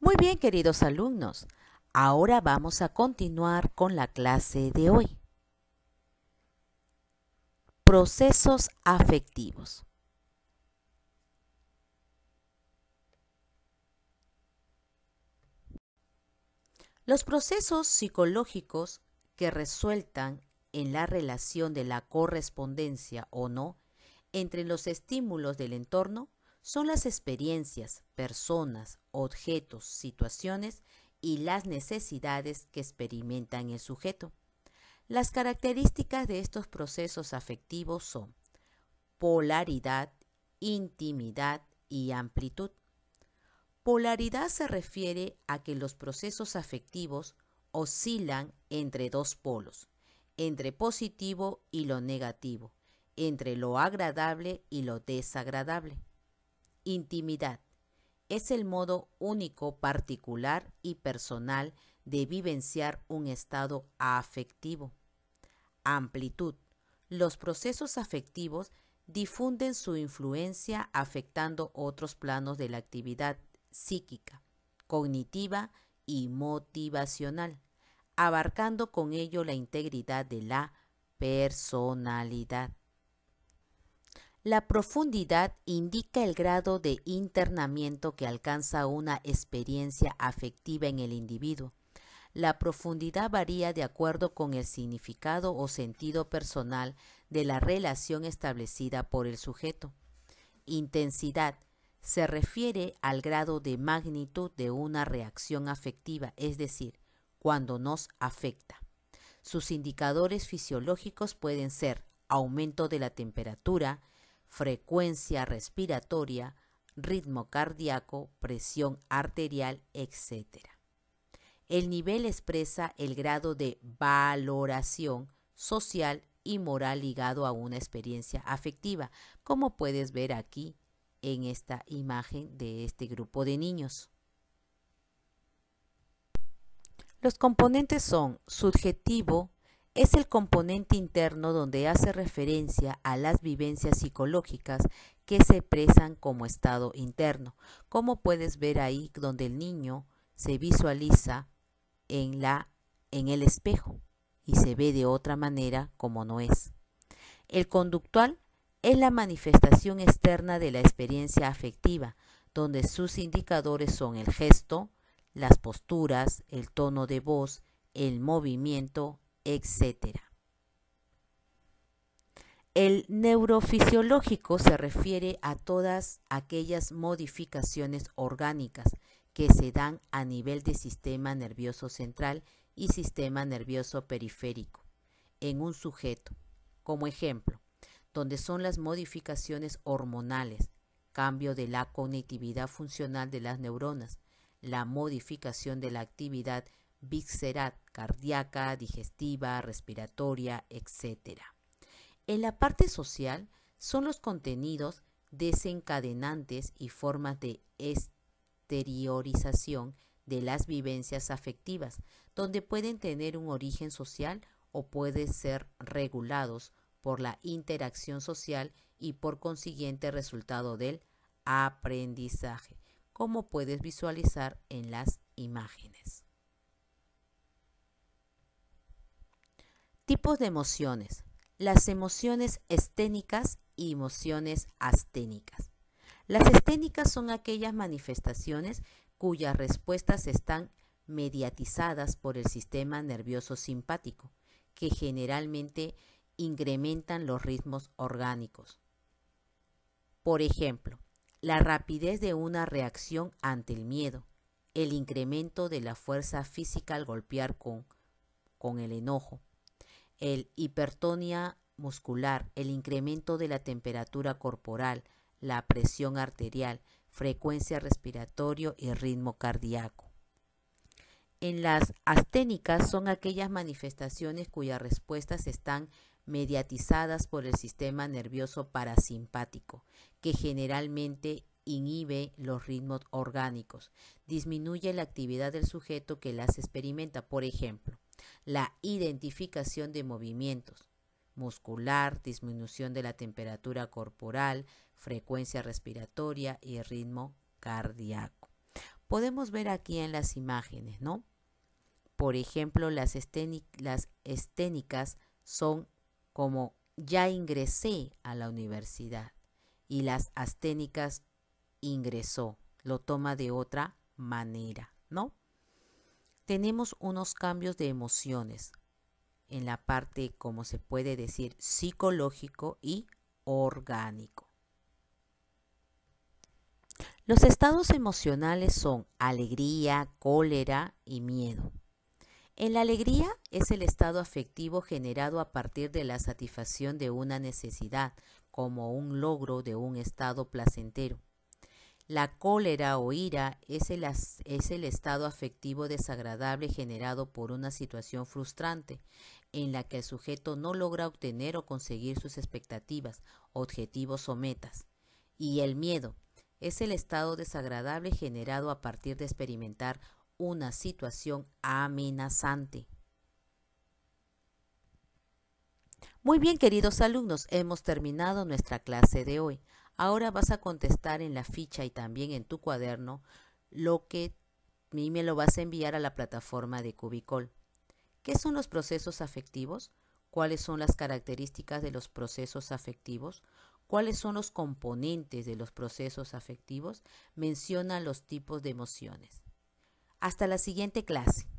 Muy bien, queridos alumnos, ahora vamos a continuar con la clase de hoy. Procesos afectivos. Los procesos psicológicos que resultan en la relación de la correspondencia o no entre los estímulos del entorno son las experiencias, personas, objetos, situaciones y las necesidades que experimentan el sujeto. Las características de estos procesos afectivos son polaridad, intimidad y amplitud. Polaridad se refiere a que los procesos afectivos oscilan entre dos polos, entre positivo y lo negativo, entre lo agradable y lo desagradable. Intimidad. Es el modo único, particular y personal de vivenciar un estado afectivo. Amplitud. Los procesos afectivos difunden su influencia afectando otros planos de la actividad psíquica, cognitiva y motivacional, abarcando con ello la integridad de la personalidad. La profundidad indica el grado de internamiento que alcanza una experiencia afectiva en el individuo. La profundidad varía de acuerdo con el significado o sentido personal de la relación establecida por el sujeto. Intensidad se refiere al grado de magnitud de una reacción afectiva, es decir, cuando nos afecta. Sus indicadores fisiológicos pueden ser aumento de la temperatura, frecuencia respiratoria, ritmo cardíaco, presión arterial, etc. El nivel expresa el grado de valoración social y moral ligado a una experiencia afectiva, como puedes ver aquí en esta imagen de este grupo de niños. Los componentes son subjetivo, es el componente interno donde hace referencia a las vivencias psicológicas que se expresan como estado interno, como puedes ver ahí donde el niño se visualiza en, la, en el espejo y se ve de otra manera como no es. El conductual es la manifestación externa de la experiencia afectiva, donde sus indicadores son el gesto, las posturas, el tono de voz, el movimiento, Etcétera, El neurofisiológico se refiere a todas aquellas modificaciones orgánicas que se dan a nivel de sistema nervioso central y sistema nervioso periférico en un sujeto, como ejemplo, donde son las modificaciones hormonales, cambio de la cognitividad funcional de las neuronas, la modificación de la actividad víscera cardíaca, digestiva, respiratoria, etc. En la parte social son los contenidos desencadenantes y formas de exteriorización de las vivencias afectivas, donde pueden tener un origen social o pueden ser regulados por la interacción social y por consiguiente resultado del aprendizaje, como puedes visualizar en las imágenes. Tipos de emociones. Las emociones esténicas y emociones asténicas. Las esténicas son aquellas manifestaciones cuyas respuestas están mediatizadas por el sistema nervioso simpático, que generalmente incrementan los ritmos orgánicos. Por ejemplo, la rapidez de una reacción ante el miedo, el incremento de la fuerza física al golpear con, con el enojo, el hipertonia muscular, el incremento de la temperatura corporal, la presión arterial, frecuencia respiratoria y ritmo cardíaco. En las asténicas son aquellas manifestaciones cuyas respuestas están mediatizadas por el sistema nervioso parasimpático, que generalmente inhibe los ritmos orgánicos, disminuye la actividad del sujeto que las experimenta, por ejemplo, la identificación de movimientos muscular, disminución de la temperatura corporal, frecuencia respiratoria y ritmo cardíaco. Podemos ver aquí en las imágenes, ¿no? Por ejemplo, las, esténicas son como ya ingresé a la universidad y las asténicas ingresó, lo toma de otra manera, ¿no? tenemos unos cambios de emociones en la parte, como se puede decir, psicológico y orgánico. Los estados emocionales son alegría, cólera y miedo. En la alegría es el estado afectivo generado a partir de la satisfacción de una necesidad, como un logro de un estado placentero. La cólera o ira es el, estado afectivo desagradable generado por una situación frustrante en la que el sujeto no logra obtener o conseguir sus expectativas, objetivos o metas. Y el miedo es el estado desagradable generado a partir de experimentar una situación amenazante. Muy bien, queridos alumnos, hemos terminado nuestra clase de hoy. Ahora vas a contestar en la ficha y también en tu cuaderno lo que me lo vas a enviar a la plataforma de Cubicol. ¿Qué son los procesos afectivos? ¿Cuáles son las características de los procesos afectivos? ¿Cuáles son los componentes de los procesos afectivos? Menciona los tipos de emociones. Hasta la siguiente clase.